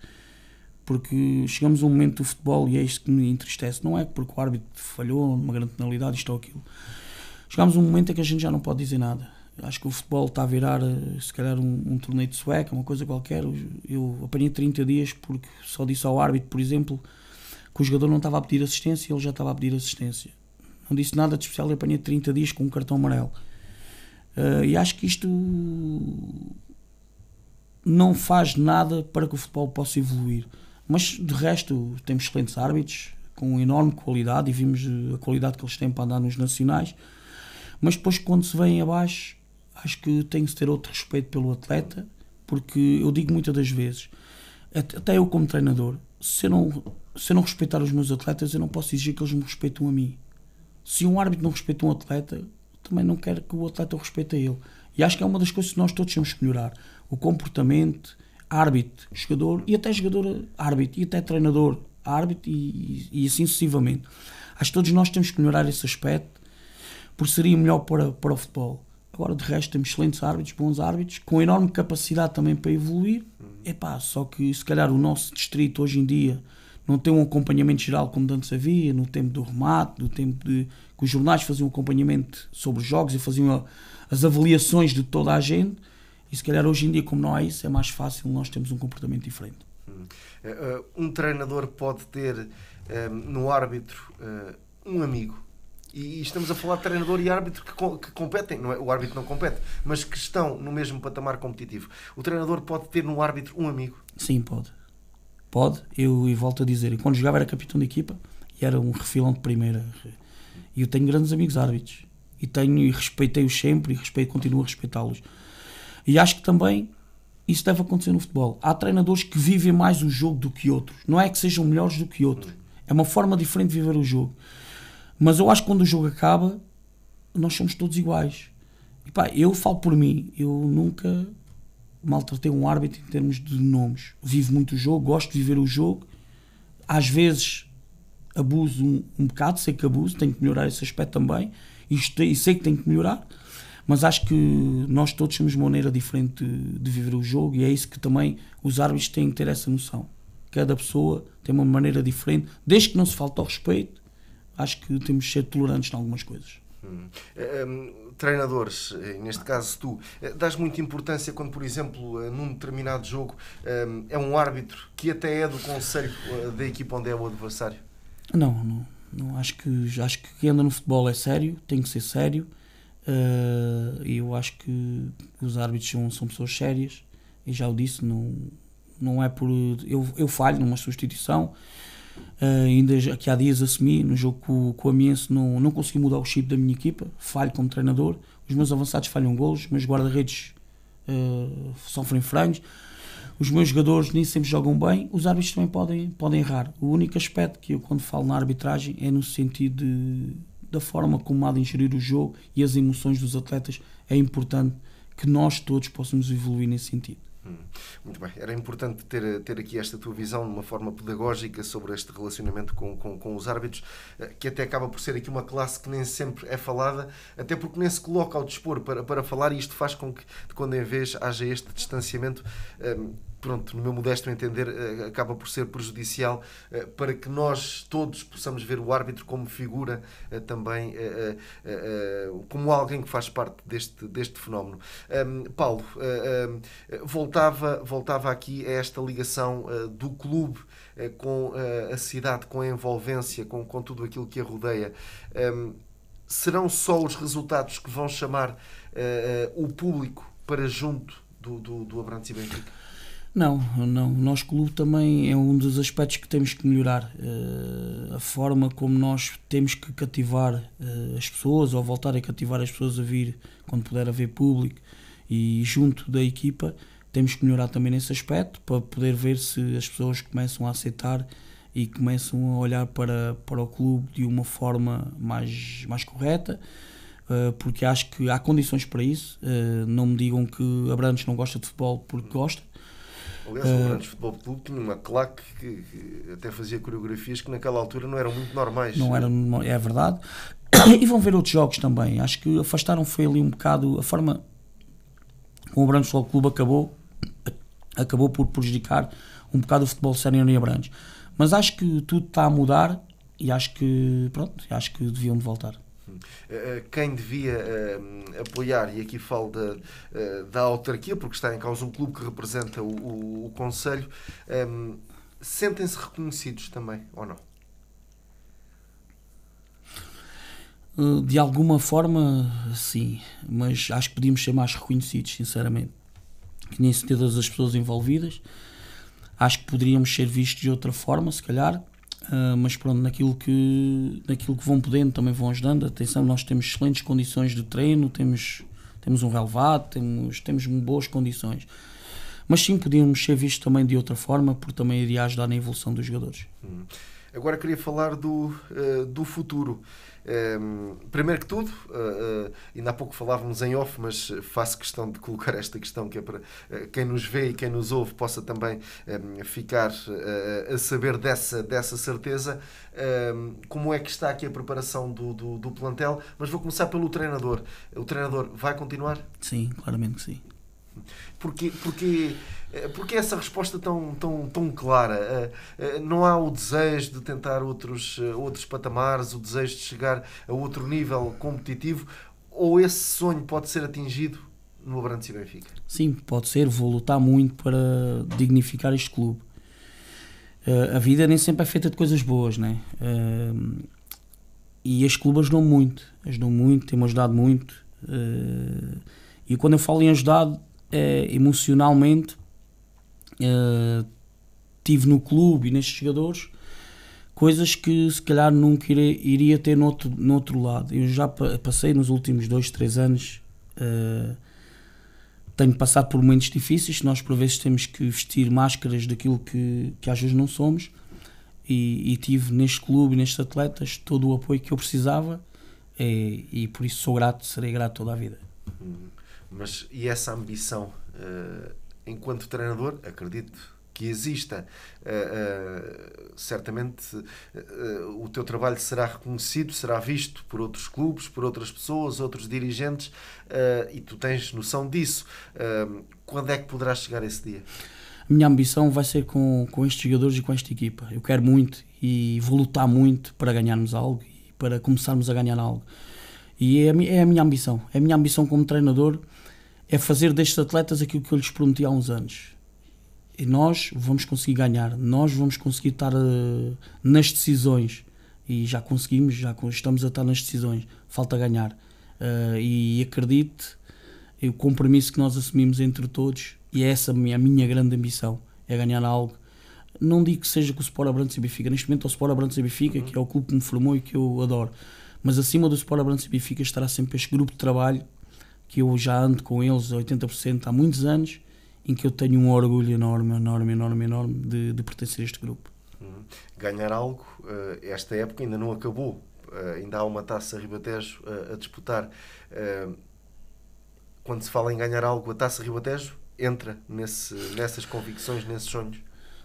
Porque chegamos a um momento do futebol e é isto que me entristece. Não é porque o árbitro falhou numa grande penalidade, isto ou aquilo. Chegamos a um momento em que a gente já não pode dizer nada. Acho que o futebol está a virar, eh, se calhar, um, um torneio de sueca, uma coisa qualquer. Eu apanhei 30 dias porque só disse ao árbitro, por exemplo, que o jogador não estava a pedir assistência, e ele já estava a pedir assistência não disse nada de especial e apanhei 30 dias com um cartão amarelo. Uh, e acho que isto não faz nada para que o futebol possa evoluir. Mas de resto, temos excelentes árbitros com enorme qualidade e vimos eh, a qualidade que eles têm para andar nos nacionais. Mas depois, quando se vem abaixo, acho que tem que ter outro respeito pelo atleta, porque eu digo muitas das vezes, até eu como treinador, se eu não, se eu não respeitar os meus atletas, eu não posso exigir que eles me respeitem a mim se um árbitro não respeita um atleta, também não quero que o atleta o respeite a ele. E acho que é uma das coisas que nós todos temos que melhorar. O comportamento, árbitro, jogador e até jogador, árbitro, e até treinador, árbitro e, e, assim sucessivamente. Acho que todos nós temos que melhorar esse aspecto, porque seria melhor para, para o futebol. Agora, de resto, temos excelentes árbitros, bons árbitros, com enorme capacidade também para evoluir. pá só que se calhar o nosso distrito hoje em dia não tem um acompanhamento geral como antes havia, no tempo do remate, no tempo de que os jornais faziam acompanhamento sobre os jogos e faziam a, as avaliações de toda a gente. E se calhar hoje em dia, como não há é isso, é mais fácil nós temos um comportamento diferente. Hum. Eh, eh, um treinador pode ter eh, no árbitro um amigo. E estamos a falar de treinador e árbitro que, que competem, não é? o árbitro não compete, mas que estão no mesmo patamar competitivo. O treinador pode ter no árbitro um amigo? Sim, pode. Pode, eu e volto a dizer. quando jogava era capitão de equipa e era um refilão de primeira. E eu tenho grandes amigos árbitros. E tenho e respeitei-os sempre e respeito, continuo a respeitá-los. E acho que também isso deve acontecer no futebol. Há treinadores que vivem mais o jogo do que outros. Não é que sejam melhores do que outros. É uma forma diferente de viver o jogo. Mas eu acho que quando o jogo acaba, nós somos todos iguais. E pá, eu falo por mim, eu nunca malta tem um árbitro em termos de nomes. Vivo muito o jogo, gosto de viver o jogo. Às vezes abuso um, um bocado, sei que abuso, tenho que melhorar esse aspecto também. E, e sei que tenho que melhorar, mas acho que nós todos temos uma maneira diferente de, de viver o jogo e é isso que também os árbitros têm que ter essa noção. Cada pessoa tem uma maneira diferente, desde que não se falte ao respeito, acho que temos de ser tolerantes em algumas coisas. Hum. Eh, um, treinadores, eh, neste caso tu, eh, dás muita importância quando, por exemplo, num determinado jogo um, é um árbitro que até é do conselho da equipa onde é o adversário? Não, não, não. acho que acho que quem anda no futebol é sério, tem que ser sério. Uh, eu acho que os árbitros são, são pessoas sérias e já o disse, não, não é por eu, eu falho numa substituição Uh, ainda aqui há dias assumi, no jogo com, com o Amiense, não, não consegui mudar o chip da minha equipa, falho como treinador, os meus avançados falham golos, os meus guarda-redes uh, sofrem frangos, os meus jogadores nem sempre jogam bem, os árbitros também podem, podem errar. O único aspecto que eu, quando falo na arbitragem, é no sentido de, da forma como há de ingerir o jogo e as emoções dos atletas, é importante que nós todos possamos evoluir nesse sentido. Hum. Muito bem. Era importante ter, ter aqui esta tua visão de uma forma pedagógica sobre este relacionamento com, com, com, os árbitros, eh, que até acaba por ser aqui uma classe que nem sempre é falada, até porque nem se coloca ao dispor para, para falar, e isto faz com que, de quando em vez, haja este distanciamento. Um, pronto, no meu modesto entender, eh, acaba por ser prejudicial eh, para que nós todos possamos ver o árbitro como figura eh, também, como alguém que faz parte deste, deste fenómeno. Paulo, voltava, voltava aqui a esta ligação do clube com a cidade, com a envolvência, com, com tudo aquilo que a rodeia serão só os resultados que vão chamar o público para junto do, do, do Abrantes e Benfica? Não, não. Nós clube também é um dos aspectos que temos que melhorar. Uh, a forma como nós temos que cativar uh, as pessoas ou voltar a cativar as pessoas a vir quando puder haver público e junto da equipa temos que melhorar também nesse aspecto para poder ver se as pessoas começam a aceitar e começam a olhar para, para o clube de uma forma mais, mais correta, eh, porque acho que há condições para isso. Não me digam que Abrantes não gosta de futebol porque gosta. Aliás, o Brandes Futebol Clube tinha uma claque que, que, até fazia coreografias que naquela altura não eram muito normais. Não eram, é verdade. E vão ver outros jogos também. Acho que afastaram foi ali um bocado a forma como o Brandes Futebol Clube acabou, acabou por prejudicar um bocado o futebol sério e Abrantes. Mas acho que tudo está a mudar e acho que, pronto, acho que deviam de voltar. Eh, eh, quem devia eh, apoiar, e aqui falo da, da autarquia, porque está em causa um clube que representa o, o, o Conselho, ehm, sentem-se reconhecidos também, ou não? De alguma forma, sim, mas acho que podíamos ser mais reconhecidos, sinceramente. que nem se todas as pessoas envolvidas, acho que poderíamos ser vistos de outra forma, se calhar. Ah, mas pronto, naquilo que, naquilo que vão podendo também vão ajudando. Atenção, nós temos excelentes condições de treino, temos, temos um relevado, temos, temos boas condições. Mas sim, podíamos ser vistos também de outra forma, porque também iria ajudar na evolução dos jogadores. Hum. Agora queria falar do, ah, do futuro. Um, ehm, primeiro que tudo, uh, uh, ainda há pouco falávamos em off, mas faço questão de colocar esta questão que é para uh, quem nos vê e quem nos ouve possa também um, ehm, ficar a saber dessa, dessa certeza um, ehm, como é que está aqui a preparação do, do, do plantel. Mas vou começar pelo treinador. O treinador vai continuar? Sim, claramente que sim. Porque, porque, eh, porque essa resposta tão, tão, tão clara? Eh, eh, não há o desejo de tentar outros, outros patamares, o desejo de chegar a outro nível competitivo? Ou esse sonho pode ser atingido no Abrantes e Benfica? Sim, pode ser. Vou lutar muito para dignificar este clube. A vida nem sempre é feita de coisas boas, né? E este clube ajudou muito. ajudam muito, tem-me ajudado muito. E quando eu falo em ajudado eh, emocionalmente eh, tive no clube e nestes jogadores coisas que se calhar nunca iria, iria ter noutro, outro lado. Eu já passei nos últimos dois, três anos, eh, tenho passado por momentos difíceis, nós por vezes temos que vestir máscaras daquilo que, que às vezes não somos. E, e tive neste clube, nestes atletas, todo o apoio que eu precisava, e, e por isso sou grato, serei grato toda a vida. Uhum. Mas, e essa ambição, uh, enquanto treinador, acredito que exista, uh, uh, certamente o teu trabalho será reconhecido, será visto por outros clubes, por outras pessoas, outros dirigentes, e tu tens noção disso. quando é que poderás chegar esse dia? A minha ambição vai ser com, com estes jogadores e com esta equipa. Eu quero muito e vou lutar muito para ganharmos algo e para começarmos a ganhar algo. E é a, é a minha ambição. É a minha ambição como treinador é fazer destes atletas aquilo que eu lhes prometi há uns anos. E nós vamos conseguir ganhar, nós vamos conseguir estar uh, nas decisões. E já conseguimos, já estamos a estar nas decisões. Falta ganhar. Uh, e acredite, o compromisso que nós assumimos entre todos, e é essa é a minha, grande ambição, é ganhar algo. Não digo que seja com o Sport Abrantes e Benfica, neste momento é o Sport Abrantes e Benfica, uhum. que é o clube que me formou e que eu adoro mas acima do Sport Abrantes e Benfica estará sempre este grupo de trabalho que eu já ando com eles a 80% há muitos anos, em que eu tenho um orgulho enorme, enorme, enorme, enorme de, de pertencer a este grupo. Uhum. Ganhar algo, eh, esta época ainda não acabou, eh, ainda há uma taça Ribatejo a, eh, a disputar. Quando se fala em ganhar algo, a taça Ribatejo entra nesse, nessas convicções, nesses sonhos?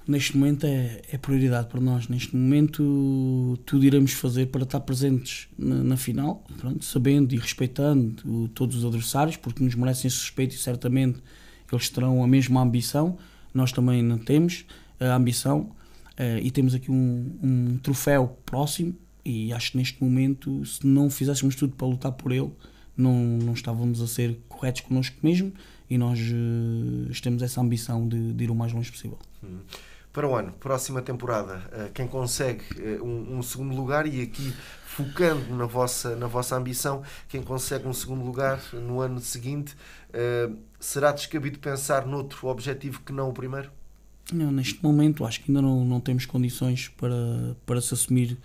neste momento é, é prioridade para nós. Neste momento, tudo iremos fazer para estar presentes na, na final, pronto, sabendo e respeitando todos os adversários, porque nos merecem esse respeito e certamente eles terão a mesma ambição. Nós também não temos eh, a ambição uh, e temos aqui um, um, troféu próximo. E acho que neste momento, se não fizéssemos tudo para lutar por ele, não, não estávamos a ser corretos connosco mesmo e nós uh, temos essa ambição de, de, ir o mais longe possível. Hum para o ano, próxima temporada, eh, quem consegue eh, um, segundo lugar e aqui focando na vossa, na vossa ambição, quem consegue um segundo lugar no ano seguinte, eh, será descabido pensar noutro objetivo que não o primeiro? Não, neste momento acho que ainda não, não temos condições para, para se assumir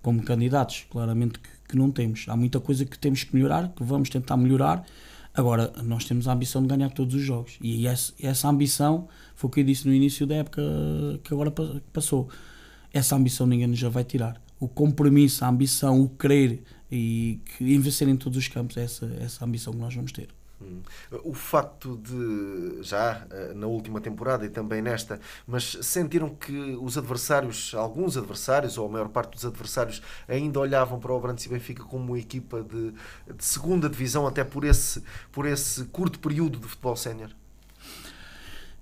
como candidatos, claramente que, que não temos. Há muita coisa que temos que melhorar, que vamos tentar melhorar, Agora, nós temos a ambição de ganhar todos os jogos. E essa, essa ambição foi o que eu disse no início da época que agora passou. Essa ambição ninguém nos já vai tirar. O compromisso, a ambição, o querer e que, em vencer em todos os campos, essa, essa ambição que nós vamos ter. O facto de, já eh, na última temporada e também nesta, mas sentiram que os adversários, alguns adversários, ou a maior parte dos adversários, ainda olhavam para o Abrantes e Benfica como uma equipa de, de segunda divisão, até por esse, por esse curto período de futebol sénior?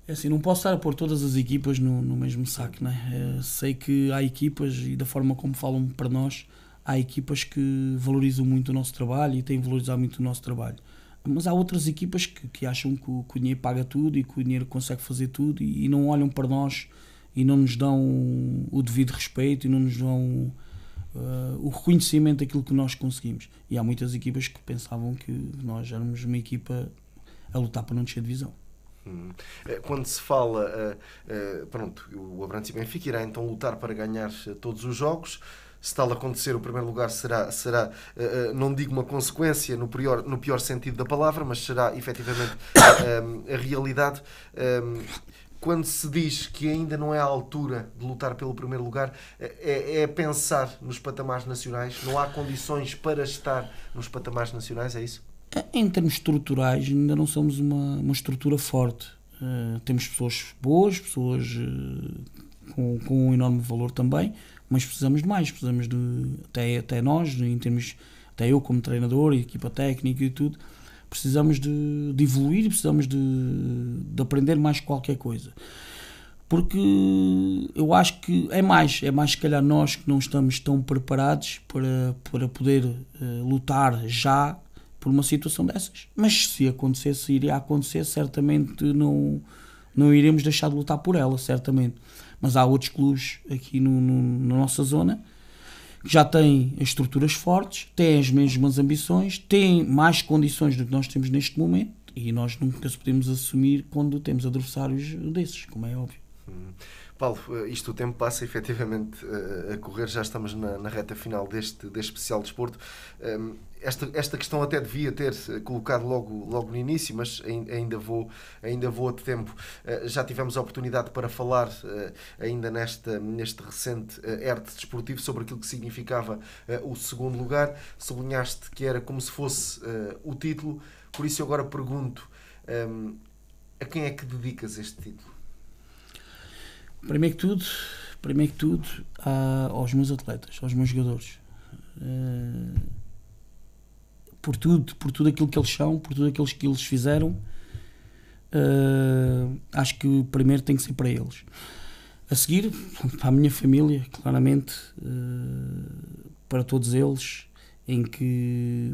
É assim, não posso estar a pôr todas as equipas no, no mesmo saco, não é? eh, sei que há equipas, e da forma como falam para nós, há equipas que valorizam muito o nosso trabalho e têm valorizado muito o nosso trabalho. Mas há outras equipas que, que acham que o, que o, dinheiro paga tudo e que o dinheiro consegue fazer tudo e, e não olham para nós e não nos dão o devido respeito e não nos dão uh, o reconhecimento daquilo que nós conseguimos. E há muitas equipas que pensavam que nós éramos uma equipa a lutar para não descer de divisão. Hum. Eh, quando se fala, uh, uh, pronto, o Abrantes e Benfica irá então lutar para ganhar todos os jogos se tal acontecer, o primeiro lugar será, será eh, eh, não digo uma consequência no pior, no pior sentido da palavra, mas será efetivamente a, eh, a realidade. Ehm, quando se diz que ainda não é a altura de lutar pelo primeiro lugar, é, é pensar nos patamares nacionais. Não há condições para estar nos patamares nacionais, é isso? Em termos estruturais, ainda não somos uma, uma estrutura forte. Uh, temos pessoas boas, pessoas uh, com, com um enorme valor também, mas precisamos de mais, precisamos de até, até nós, em termos, até eu como treinador, e equipa técnica e tudo, precisamos de, de evoluir, precisamos de, de aprender mais qualquer coisa. Porque eu acho que é mais, é mais se calhar nós que não estamos tão preparados para, para poder uh, lutar já por uma situação dessas. Mas se acontecesse, iria acontecer, certamente não, não iremos deixar de lutar por ela, certamente. Mas há outros clubes aqui no, no, na nossa zona que já têm estruturas fortes, têm as mesmas ambições, têm mais condições do que nós temos neste momento e nós nunca se podemos assumir quando temos adversários desses, como é óbvio. Hum. Paulo, eh, isto o tempo passa efetivamente eh, a correr, já estamos na, na reta final deste, deste especial desporto. De hum, esta, esta questão até devia ter colocado logo, logo no início, mas ainda vou, ainda vou a tempo. Eh, já tivemos a oportunidade para falar eh, ainda nesta, neste recente herde eh, desportivo sobre aquilo que significava o segundo lugar. Sublinhaste que era como se fosse o título, por isso eu agora pergunto ehm, a quem é que dedicas este título? Primeiro que tudo, primeiro que tudo ah, aos meus atletas, aos meus jogadores por tudo, por tudo aquilo que eles são, por tudo aquilo que eles fizeram. Uh, acho que o primeiro tem que ser para eles. A seguir, para a minha família, claramente, uh, para todos eles, em que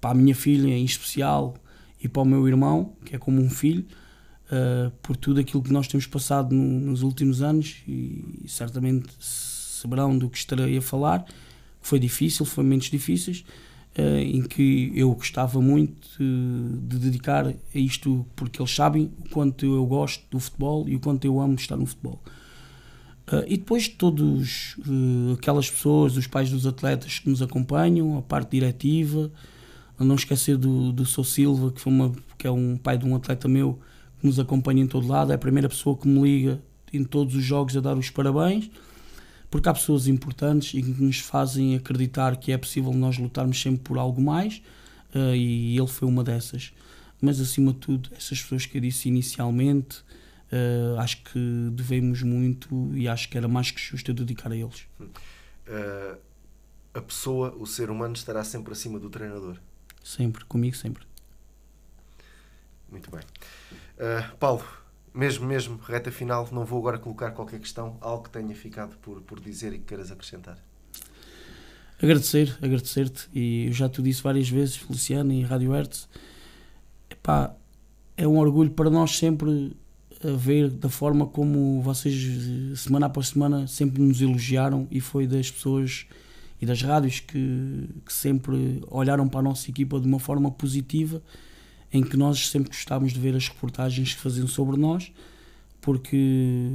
para a minha filha em especial e para o meu irmão, que é como um filho, uh, por tudo aquilo que nós temos passado no, nos últimos anos e, e certamente saberão do que estarei a falar. Foi difícil, foi momentos difíceis eh, em que eu gostava muito eh, de dedicar a isto, porque eles sabem o quanto eu gosto do futebol e o quanto eu amo estar no futebol. Eh, e depois todos aquelas pessoas, os pais dos atletas que nos acompanham, a parte diretiva, a não esquecer do, do Sou Silva, que, foi uma, que é um pai de um atleta meu, que nos acompanha em todo lado, é a primeira pessoa que me liga em todos os jogos a dar os parabéns porque há pessoas importantes e que nos fazem acreditar que é possível nós lutarmos sempre por algo mais, uh, e ele foi uma dessas. Mas, acima de tudo, essas pessoas que eu disse inicialmente, uh, acho que devemos muito e acho que era mais que justo eu dedicar a eles. Uh, a pessoa, o ser humano, estará sempre acima do treinador? Sempre, comigo sempre. Muito bem. Paulo, mesmo, mesmo, reta final, não vou agora colocar qualquer questão, algo que tenha ficado por, por dizer e que queiras acrescentar. Agradecer, agradecer-te, e eu já te disse várias vezes, Luciano e Rádio Hertz, epá, é um orgulho para nós sempre ver da forma como vocês, eh, semana após semana, sempre nos elogiaram e foi das pessoas e das rádios que, que sempre olharam para a nossa equipa de uma forma positiva em que nós sempre gostávamos de ver as reportagens que faziam sobre nós, porque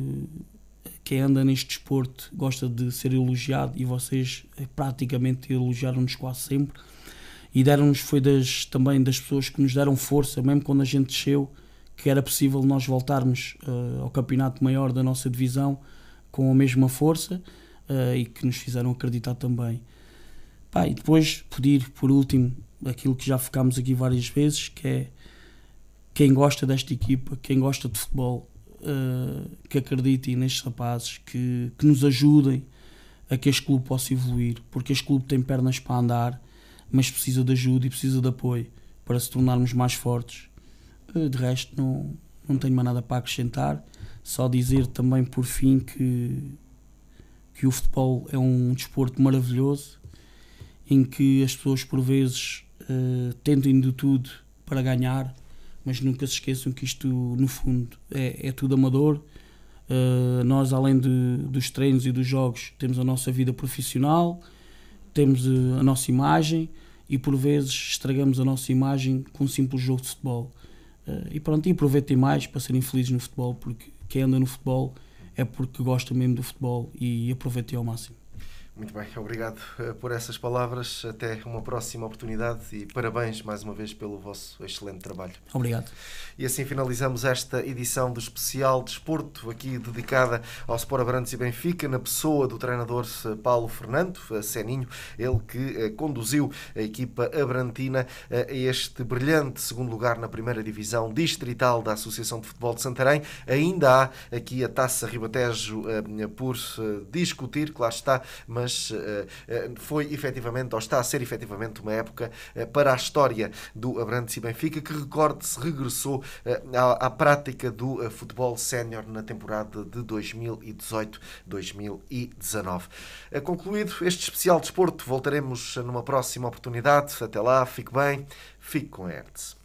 quem anda neste desporto gosta de ser elogiado e vocês eh, praticamente elogiaram-nos quase sempre e deram-nos foi das, também das pessoas que nos deram força, mesmo quando a gente desceu, que era possível nós voltarmos uh, ao campeonato maior da nossa divisão com a mesma força uh, e que nos fizeram acreditar também. Pá, e depois pedir, por último, aquilo que já focámos aqui várias vezes, que é quem gosta desta equipa, quem gosta de futebol, uh, que acreditem nestes rapazes, que, que nos ajudem a que este clube possa evoluir, porque este clube tem pernas para andar, mas precisa de ajuda e precisa de apoio para se tornarmos mais fortes. Uh, de resto, não, não tenho mais nada para acrescentar, só dizer também por fim que, que o futebol é um desporto maravilhoso em que as pessoas por vezes eh, tendo indo tudo para ganhar, mas nunca se esqueçam que isto, no fundo, é, é tudo amador. Uh, nós, além de, dos treinos e dos jogos, temos a nossa vida profissional, temos eh, a nossa imagem e, por vezes, estragamos a nossa imagem com um simples jogo de futebol. Uh, e pronto, e aproveitem mais para serem felizes no futebol, porque quem anda no futebol é porque gosta mesmo do futebol e aproveitem ao máximo. Muito bem, obrigado eh, por essas palavras. Até uma próxima oportunidade e parabéns mais uma vez pelo vosso excelente trabalho. Obrigado. E assim finalizamos esta edição do especial Desporto, aqui dedicada ao Sport Abrantes e Benfica, na pessoa do treinador eh, Paulo Fernando eh, Seninho, ele que conduziu a equipa abrantina a este brilhante segundo lugar na primeira divisão distrital da Associação de Futebol de Santarém. Ainda há aqui a Taça Ribatejo por discutir, claro está, mas mas eh, eh, foi efetivamente, ou está a ser efetivamente, uma época eh, para a história do Abrantes e Benfica, que recorde-se, regressou à, prática do futebol sénior na temporada de 2018-2019. Concluído este especial desporto, de voltaremos numa próxima oportunidade. Até lá, fique bem, fique com a Hertz.